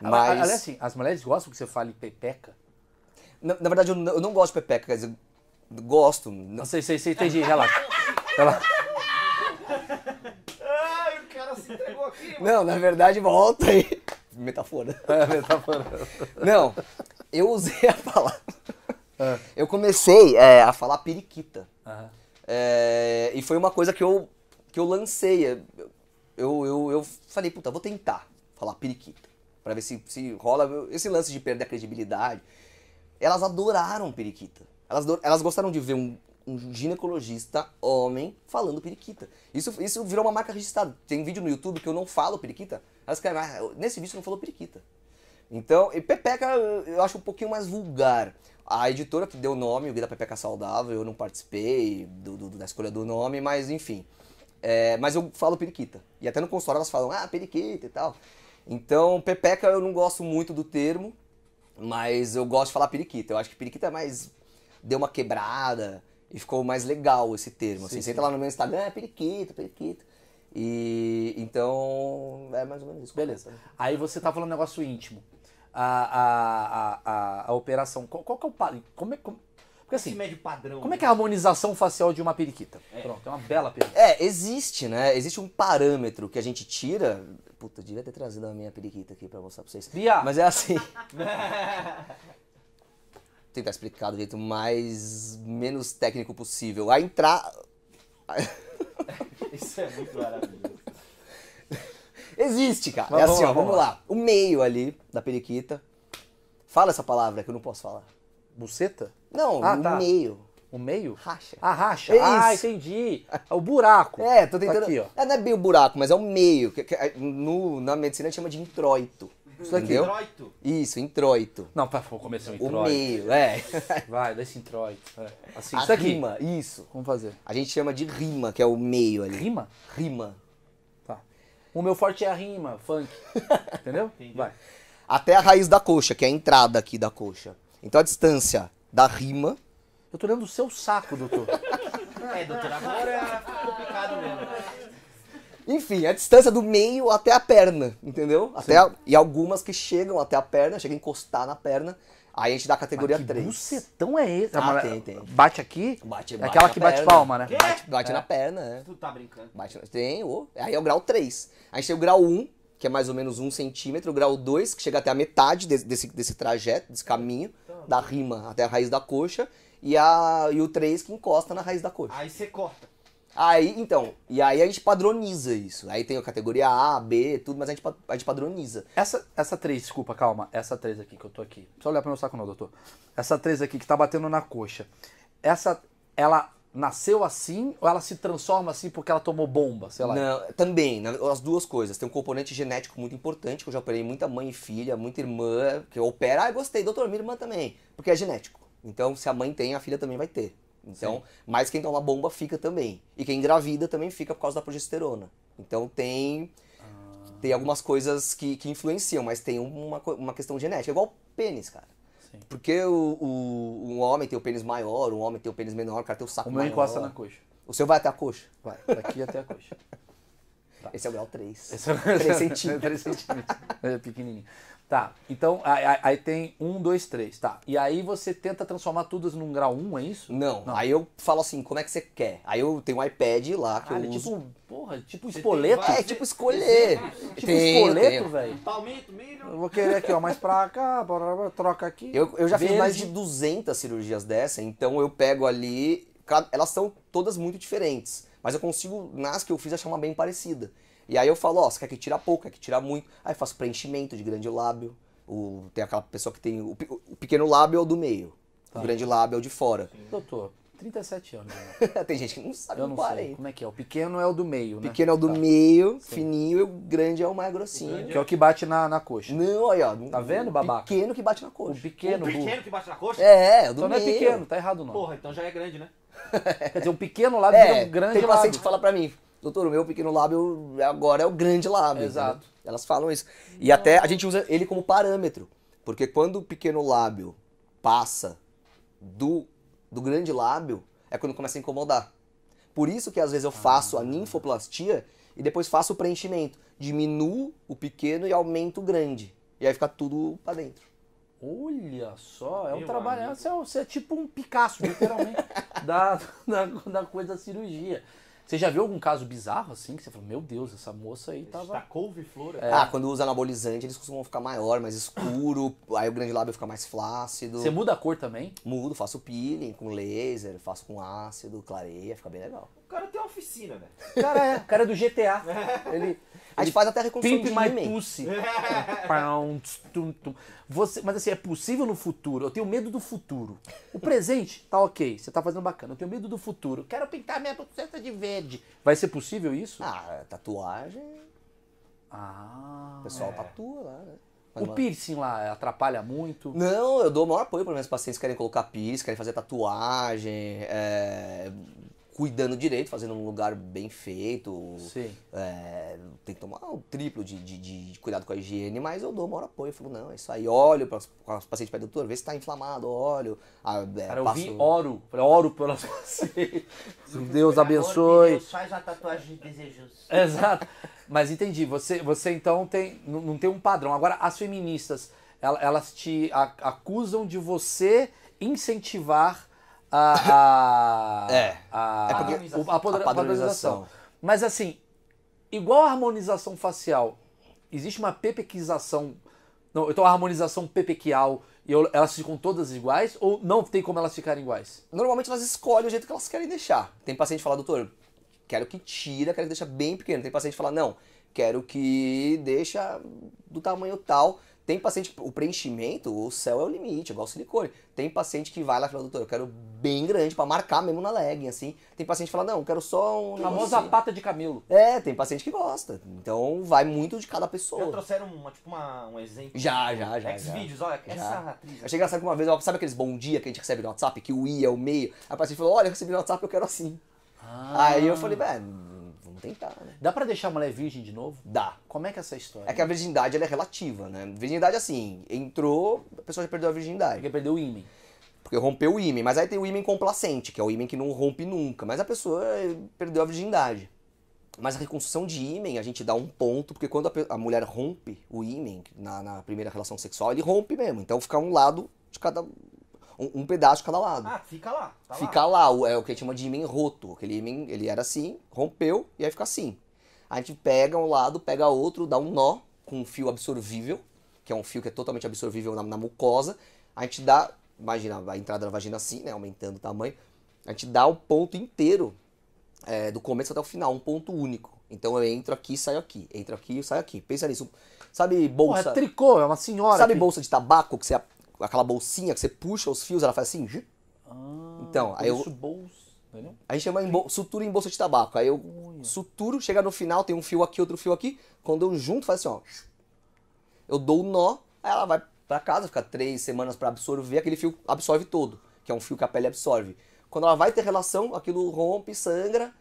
Mas... assim, as mulheres gostam que você fale pepeca? Na, na verdade, eu não, eu não, gosto de pepeca, quer dizer, gosto. Não, sei, sei, sei, entendi, relaxa. relaxa. Ai, o cara se entregou aqui. Mano. Não, na verdade, volta aí. Metáfora. É, metáfora. Não, eu usei a palavra. Ah. Eu comecei é, a falar periquita. Uhum. É, e foi uma coisa que eu, que eu lancei. Eu, eu, eu falei, puta, vou tentar falar periquita para ver se, se rola esse lance de perder a credibilidade. Elas adoraram periquita. Elas, elas gostaram de ver um, um ginecologista homem falando periquita. Isso, isso virou uma marca registrada. Tem vídeo no YouTube que eu não falo periquita. Elas querem, ah, nesse vídeo você não falou periquita. Então, e Pepeca eu acho um pouquinho mais vulgar. A editora que deu o nome, o Guia da Pepeca Saudável, eu não participei do, do, da escolha do nome, mas enfim. É, mas eu falo periquita. E até no consultório elas falam, ah, periquita e tal. Então, pepeca eu não gosto muito do termo, mas eu gosto de falar periquita. Eu acho que periquita é mais. deu uma quebrada e ficou mais legal esse termo. Assim, sim, você entra lá no meu Instagram, é periquita, periquita. E então é mais ou menos isso. Beleza. É tá? Aí você tá falando um negócio íntimo. A, a, a, a, a operação. Qual, qual que é o. Como é, como, porque assim, Esse médio padrão. Como é que é a harmonização facial de uma periquita? É. Pronto, é uma bela periquita? É, existe, né? Existe um parâmetro que a gente tira. Puta, eu devia ter trazido a minha periquita aqui pra mostrar pra vocês. Bia. Mas é assim. Tentar explicar do jeito mais menos técnico possível. A entrar. Isso é muito maravilhoso. Existe, cara. Mas é assim, vamos, ó, vamos lá. lá. O meio ali da periquita. Fala essa palavra que eu não posso falar. Buceta? Não, ah, tá. meio. O meio? Racha. a ah, racha. É ah, isso. entendi. É o buraco. É, tô tentando. aqui, ó. É, não é bem o buraco, mas é o meio. Que, que, é, no, na medicina chama de introito. Isso daqui. Introito? Isso, introito. Não, para começar o introito. O meio, é. Vai, desse introito. É. Assim, a isso rima, isso. Vamos fazer. A gente chama de rima, que é o meio ali. Rima? Rima. Tá. O meu forte é a rima, funk. Entendeu? Entendi. Vai. Até a raiz da coxa, que é a entrada aqui da coxa. Então a distância da rima. Eu tô olhando o seu saco, doutor. é, doutor, agora ficou é complicado mesmo. Enfim, a distância do meio até a perna, entendeu? Até a, e algumas que chegam até a perna, chegam a encostar na perna. Aí a gente dá a categoria 3. Que bucetão é esse? Ah, tem, tem. Bate aqui? Bate, é bate é aquela que perna. bate palma, né? Bate, bate é. na perna, né? Tu tá brincando. Bate, tem, oh. aí é o grau 3. A gente tem o grau 1, que é mais ou menos 1 centímetro. O grau 2, que chega até a metade desse, desse, desse trajeto, desse caminho da rima até a raiz da coxa e, a, e o 3 que encosta na raiz da coxa. Aí você corta. Aí, então, e aí a gente padroniza isso. Aí tem a categoria A, B, tudo, mas a gente, a gente padroniza. Essa, essa 3, desculpa, calma, essa 3 aqui que eu tô aqui. só precisa olhar pro meu saco não, doutor. Essa 3 aqui que tá batendo na coxa. Essa, ela nasceu assim ou ela se transforma assim porque ela tomou bomba, sei lá? Não, também, né, as duas coisas. Tem um componente genético muito importante, que eu já operei muita mãe e filha, muita irmã, que opera. ah, gostei, doutor, minha irmã também, porque é genético. Então, se a mãe tem, a filha também vai ter. Então, Sim. mas quem toma bomba fica também. E quem engravida também fica por causa da progesterona. Então tem ah. tem algumas coisas que, que influenciam, mas tem uma, uma questão genética. É igual pênis, cara. Sim. Porque o, o, um homem tem o pênis maior, um homem tem o pênis menor, o cara tem o saco o maior. O meu encosta na coxa. O seu vai até a coxa? Vai, daqui até a coxa. Tá. Esse é o grau 3. Esse é o grau 3 centímetros. 3 centímetros. É pequenininho. Tá, então aí, tem 1, 2, 3, tá. E aí você tenta transformar tudo num grau 1, é isso? Não, Não, aí eu falo assim, como é que você quer? Aí eu tenho um iPad lá que ah, eu tipo, uso. Tipo, porra, tipo espoleto? é, tipo é escolher. Tipo tem, tipo tem, espoleto, velho. Palmito, milho. Eu vou querer aqui, ó, mais pra cá, troca aqui. Eu, eu já Verde. fiz mais de 200 cirurgias dessa, então eu pego ali... Elas são todas muito diferentes. Mas eu consigo, nas que eu fiz, achar uma bem parecida. E aí eu falo, ó, oh, você quer que tira pouco, quer que tira muito. Aí faço preenchimento de grande lábio. O, tem aquela pessoa que tem o, o pequeno lábio é o do meio. Tá. O grande lábio é o de fora. Sim. Doutor, 37 anos. Né? tem gente que não sabe, eu não sei. Como é que é? O pequeno é o do meio, né? Pequeno é o do tá. meio, Sim. fininho, e o grande é o mais grossinho. O que é o que bate na, na coxa. Não, aí, ó. Tá vendo, babaca? O pequeno que bate na coxa. O pequeno, o pequeno que bate na coxa? É, é o do então meio. Então não é pequeno, tá errado não. Porra, então já é grande, né? Quer dizer, um pequeno lábio é, um grande lábio. Tem paciente que fala pra mim, doutor, o meu pequeno lábio agora é o grande lábio. Exato. Né? Elas falam isso. Não. E até a gente usa ele como parâmetro. Porque quando o pequeno lábio passa do, do grande lábio, é quando começa a incomodar. Por isso que às vezes eu ah, faço a ninfoplastia e depois faço o preenchimento. Diminuo o pequeno e aumento o grande. E aí fica tudo pra dentro. Olha só, é um trabalho. Você é, você é, tipo um Picasso, literalmente, da, da, da, coisa da cirurgia. Você já viu algum caso bizarro assim? Que você falou, meu Deus, essa moça aí tava. Tá couve-flor. É. Ah, quando usa anabolizante, eles costumam ficar maior, mais escuro, aí o grande lábio fica mais flácido. Você muda a cor também? Mudo, faço peeling com laser, faço com ácido, clareia, fica bem legal. O cara tem uma oficina, né? O cara é, o cara é do GTA. É. Ele. A gente faz até reconstruir reconstrução Pimp Você, mas assim, é possível no futuro. Eu tenho medo do futuro. O presente tá ok, você tá fazendo bacana. Eu tenho medo do futuro. Quero pintar minha buceta de verde. Vai ser possível isso? Ah, é tatuagem. Ah. O pessoal é. tatua lá, né? Faz o uma... piercing lá atrapalha muito? Não, eu dou o maior apoio para meus pacientes que querem colocar piercing, querem fazer tatuagem. É cuidando direito, fazendo um lugar bem feito. É, tem que tomar o um triplo de, de, de, cuidado com a higiene, mas eu dou o maior apoio. Eu falo, não, é isso aí. Olho para os pacientes para doutor, vê se está inflamado, olho. Ah, é, Cara, eu passo... vi oro, oro pelas pacientes. Deus abençoe. Deus faz a tatuagem de desejos. Exato. Mas entendi, você, você então tem, não tem um padrão. Agora, as feministas, elas te acusam de você incentivar a. a é. A, é porque, a, a padronização. padronização. Mas assim, igual a harmonização facial, existe uma pepequização. Não, então a harmonização pepequial e elas ficam todas iguais ou não tem como elas ficarem iguais? Normalmente elas escolhem o jeito que elas querem deixar. Tem paciente que fala, doutor, quero que tira, quero que deixa bem pequeno. Tem paciente que fala, não, quero que deixa do tamanho tal. Tem paciente, o preenchimento, o céu é o limite, igual silicone. Tem paciente que vai lá e fala, doutor, eu quero bem grande para marcar mesmo na legging, assim. Tem paciente que fala, não, eu quero só um... Famosa assim. pata de camelo. É, tem paciente que gosta. Então vai muito de cada pessoa. Já trouxeram uma, tipo uma, um exemplo? Já, já, já. Ex-vídeos, olha, já. essa atriz. Achei engraçado que uma vez, sabe aqueles bom dia que a gente recebe no WhatsApp, que o i é o meio? Aí a paciente falou, olha, eu recebi no WhatsApp, eu quero assim. Ah. Aí eu falei, bem vamos tentar, né? Dá para deixar a mulher virgem de novo? Dá. Como é que é essa história? É que a virgindade ela é relativa, né? Virgindade assim, entrou, a pessoa já perdeu a virgindade. Porque perdeu o ímã. Porque rompeu o ímã, mas aí tem o ímã complacente, que é o ímã que não rompe nunca, mas a pessoa eh, perdeu a virgindade. Mas a reconstrução de ímen, a gente dá um ponto, porque quando a, a mulher rompe o ímen na, na, primeira relação sexual, ele rompe mesmo. Então fica um lado de cada um, um pedaço de cada lado. Ah, fica lá. Tá fica lá. lá. é o que a gente chama de ímã roto. Aquele ímã, ele era assim, rompeu e aí fica assim. A gente pega um lado, pega outro, dá um nó com um fio absorvível, que é um fio que é totalmente absorvível na, na mucosa. A gente dá, imagina, a entrada da vagina assim, né, aumentando o tamanho. A gente dá o ponto inteiro, é, do começo até o final, um ponto único. Então eu entro aqui e saio aqui. Entro aqui e saio aqui. Pensa nisso. Sabe bolsa. Porra, é tricô, é uma senhora. Sabe bolsa de tabaco que você aquela bolsinha que você puxa os fios, ela faz assim. Ah, então, aí eu. Bolsa, A gente chama em bol... sutura em bolsa de tabaco. Aí eu suturo, chega no final, tem um fio aqui, outro fio aqui. Quando eu junto, faz assim, ó. Eu dou o um nó, aí ela vai para casa, fica três semanas para absorver, aquele fio absorve todo, que é um fio que a pele absorve. Quando ela vai ter relação, aquilo rompe, sangra,